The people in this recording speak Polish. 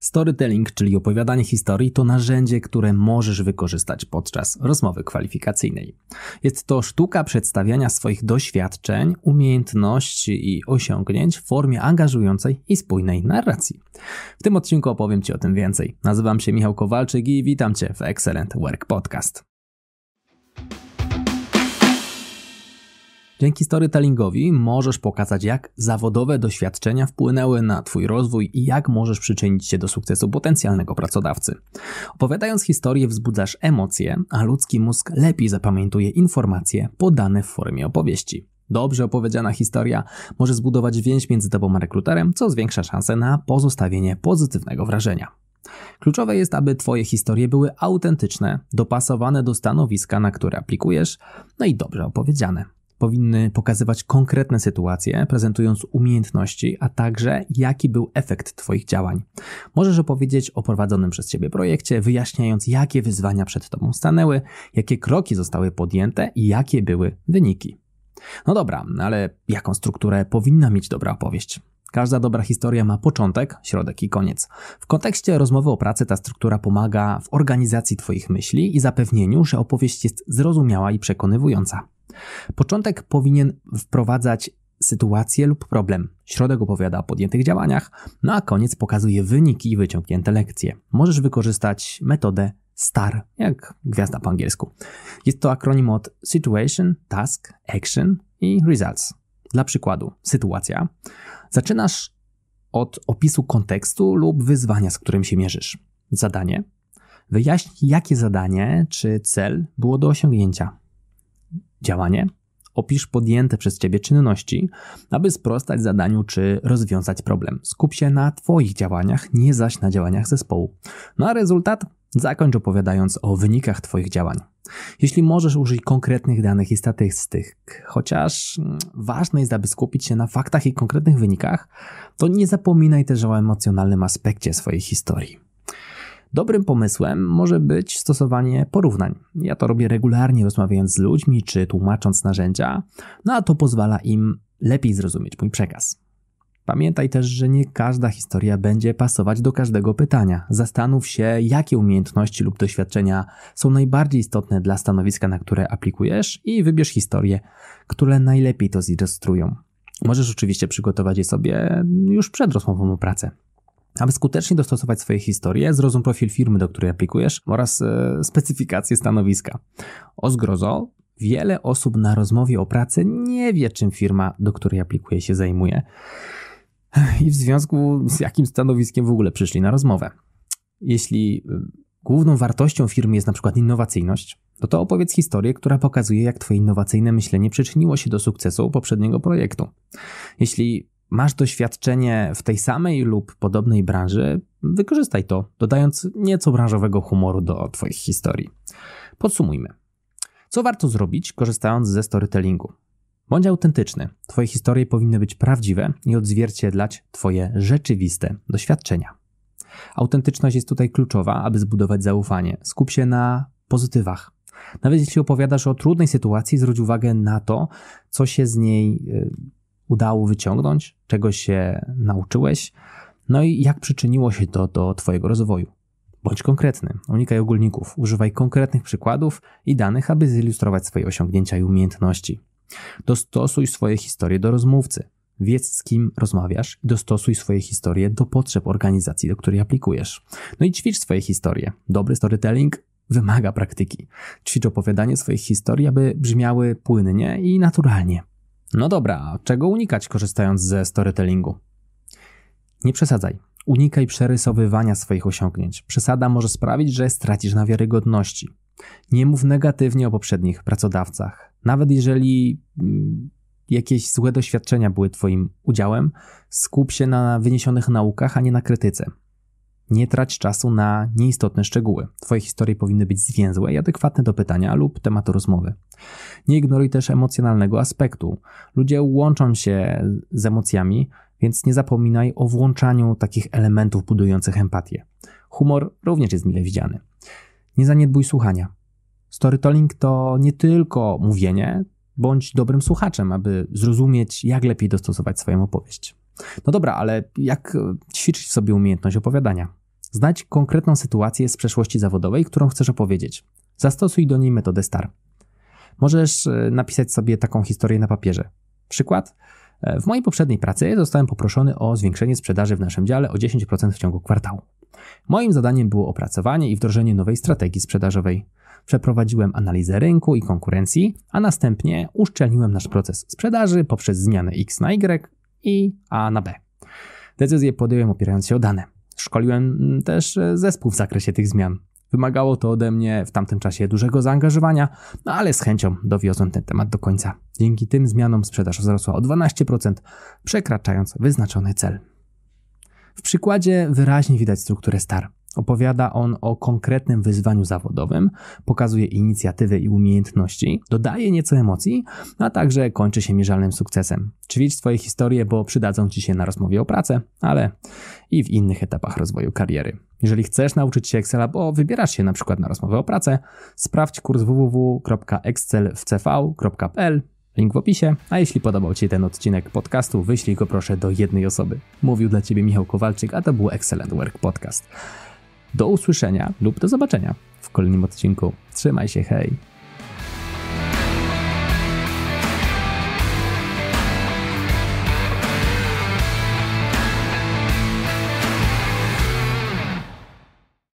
Storytelling, czyli opowiadanie historii, to narzędzie, które możesz wykorzystać podczas rozmowy kwalifikacyjnej. Jest to sztuka przedstawiania swoich doświadczeń, umiejętności i osiągnięć w formie angażującej i spójnej narracji. W tym odcinku opowiem Ci o tym więcej. Nazywam się Michał Kowalczyk i witam Cię w Excellent Work Podcast. Dzięki storytellingowi możesz pokazać, jak zawodowe doświadczenia wpłynęły na Twój rozwój i jak możesz przyczynić się do sukcesu potencjalnego pracodawcy. Opowiadając historię, wzbudzasz emocje, a ludzki mózg lepiej zapamiętuje informacje podane w formie opowieści. Dobrze opowiedziana historia może zbudować więź między Tobą a rekruterem, co zwiększa szanse na pozostawienie pozytywnego wrażenia. Kluczowe jest, aby Twoje historie były autentyczne, dopasowane do stanowiska, na które aplikujesz, no i dobrze opowiedziane powinny pokazywać konkretne sytuacje, prezentując umiejętności, a także jaki był efekt Twoich działań. Możesz opowiedzieć o prowadzonym przez Ciebie projekcie, wyjaśniając, jakie wyzwania przed Tobą stanęły, jakie kroki zostały podjęte i jakie były wyniki. No dobra, ale jaką strukturę powinna mieć dobra opowieść? Każda dobra historia ma początek, środek i koniec. W kontekście rozmowy o pracy ta struktura pomaga w organizacji Twoich myśli i zapewnieniu, że opowieść jest zrozumiała i przekonywująca. Początek powinien wprowadzać sytuację lub problem. Środek opowiada o podjętych działaniach, no a koniec pokazuje wyniki i wyciągnięte lekcje. Możesz wykorzystać metodę STAR, jak gwiazda po angielsku. Jest to akronim od Situation, Task, Action i Results. Dla przykładu, sytuacja. Zaczynasz od opisu kontekstu lub wyzwania, z którym się mierzysz. Zadanie. Wyjaśnij, jakie zadanie czy cel było do osiągnięcia działanie, opisz podjęte przez ciebie czynności, aby sprostać zadaniu czy rozwiązać problem. Skup się na twoich działaniach, nie zaś na działaniach zespołu. No a rezultat Zakończ opowiadając o wynikach Twoich działań. Jeśli możesz użyć konkretnych danych i statystyk, chociaż mm, ważne jest, aby skupić się na faktach i konkretnych wynikach, to nie zapominaj też o emocjonalnym aspekcie swojej historii. Dobrym pomysłem może być stosowanie porównań. Ja to robię regularnie rozmawiając z ludźmi czy tłumacząc narzędzia, no a to pozwala im lepiej zrozumieć mój przekaz. Pamiętaj też, że nie każda historia będzie pasować do każdego pytania. Zastanów się, jakie umiejętności lub doświadczenia są najbardziej istotne dla stanowiska, na które aplikujesz, i wybierz historie, które najlepiej to zilustrują. Możesz oczywiście przygotować je sobie już przed rozmową o pracę. Aby skutecznie dostosować swoje historie, zrozum profil firmy, do której aplikujesz oraz e, stanowiska. O zgrozo, wiele osób na rozmowie o pracy nie wie, czym firma, do której aplikuje się zajmuje i w związku z jakim stanowiskiem w ogóle przyszli na rozmowę. Jeśli e, główną wartością firmy jest na przykład innowacyjność, to no to opowiedz historię, która pokazuje, jak Twoje innowacyjne myślenie przyczyniło się do sukcesu poprzedniego projektu. Jeśli Masz doświadczenie w tej samej lub podobnej branży? Wykorzystaj to, dodając nieco branżowego humoru do Twoich historii. Podsumujmy. Co warto zrobić, korzystając ze storytellingu? Bądź autentyczny. Twoje historie powinny być prawdziwe i odzwierciedlać Twoje rzeczywiste doświadczenia. Autentyczność jest tutaj kluczowa, aby zbudować zaufanie. Skup się na pozytywach. Nawet jeśli opowiadasz o trudnej sytuacji, zwróć uwagę na to, co się z niej y, udało wyciągnąć, czego się nauczyłeś, no i jak przyczyniło się to do Twojego rozwoju. Bądź konkretny, unikaj ogólników, używaj konkretnych przykładów i danych, aby zilustrować swoje osiągnięcia i umiejętności. Dostosuj swoje historie do rozmówcy. Wiedz, z kim rozmawiasz i dostosuj swoje historie do potrzeb organizacji, do której aplikujesz. No i ćwicz swoje historie. Dobry storytelling wymaga praktyki. Ćwicz opowiadanie swoich historii, aby brzmiały płynnie i naturalnie. No dobra, czego unikać korzystając ze storytellingu? Nie przesadzaj. Unikaj przerysowywania swoich osiągnięć. Przesada może sprawić, że stracisz na wiarygodności. Nie mów negatywnie o poprzednich pracodawcach. Nawet jeżeli mm, jakieś złe doświadczenia były Twoim udziałem, skup się na wyniesionych naukach, a nie na krytyce. Nie trać czasu na nieistotne szczegóły. Twoje historie powinny być zwięzłe i adekwatne do pytania lub tematu rozmowy. Nie ignoruj też emocjonalnego aspektu. Ludzie łączą się z emocjami, więc nie zapominaj o włączaniu takich elementów budujących empatię. Humor również jest mile widziany. Nie zaniedbuj słuchania. Storytelling to nie tylko mówienie, bądź dobrym słuchaczem, aby zrozumieć, jak lepiej dostosować swoją opowieść. No dobra, ale jak e, ćwiczyć sobie umiejętność opowiadania? Znać konkretną sytuację z przeszłości zawodowej, którą chcesz opowiedzieć. Zastosuj do niej metodę STAR. Możesz e, napisać sobie taką historię na papierze. Przykład. E, w mojej poprzedniej pracy zostałem poproszony o zwiększenie sprzedaży w naszym dziale o 10% w ciągu kwartału. Moim zadaniem było opracowanie i wdrożenie nowej strategii sprzedażowej. Przeprowadziłem analizę rynku i konkurencji, a następnie uszczelniłem nasz proces sprzedaży poprzez zmianę X na Y i A na B. Decyzję podjąłem opierając się o dane. Szkoliłem też e, zespół w zakresie tych zmian. Wymagało to ode mnie w tamtym czasie dużego zaangażowania, no ale z chęcią dowiozłem ten temat do końca. Dzięki tym zmianom sprzedaż wzrosła o 12%, przekraczając wyznaczony cel. W przykładzie wyraźnie widać strukturę STAR. Opowiada on o konkretnym wyzwaniu zawodowym, pokazuje inicjatywy i umiejętności, dodaje nieco emocji, a także kończy się mierzalnym sukcesem. Ćwicz swoje historie, bo przydadzą Ci się na rozmowie o pracę, ale i w innych etapach rozwoju kariery. Jeżeli chcesz nauczyć się Excela, bo wybierasz się na przykład na rozmowę o pracę, sprawdź kurs www.excelwcv.pl Link w opisie. A jeśli podobał Ci ten odcinek podcastu, wyślij go proszę do jednej osoby. Mówił dla Ciebie Michał Kowalczyk, a to był Excellent Work Podcast. Do usłyszenia lub do zobaczenia w kolejnym odcinku. Trzymaj się, hej!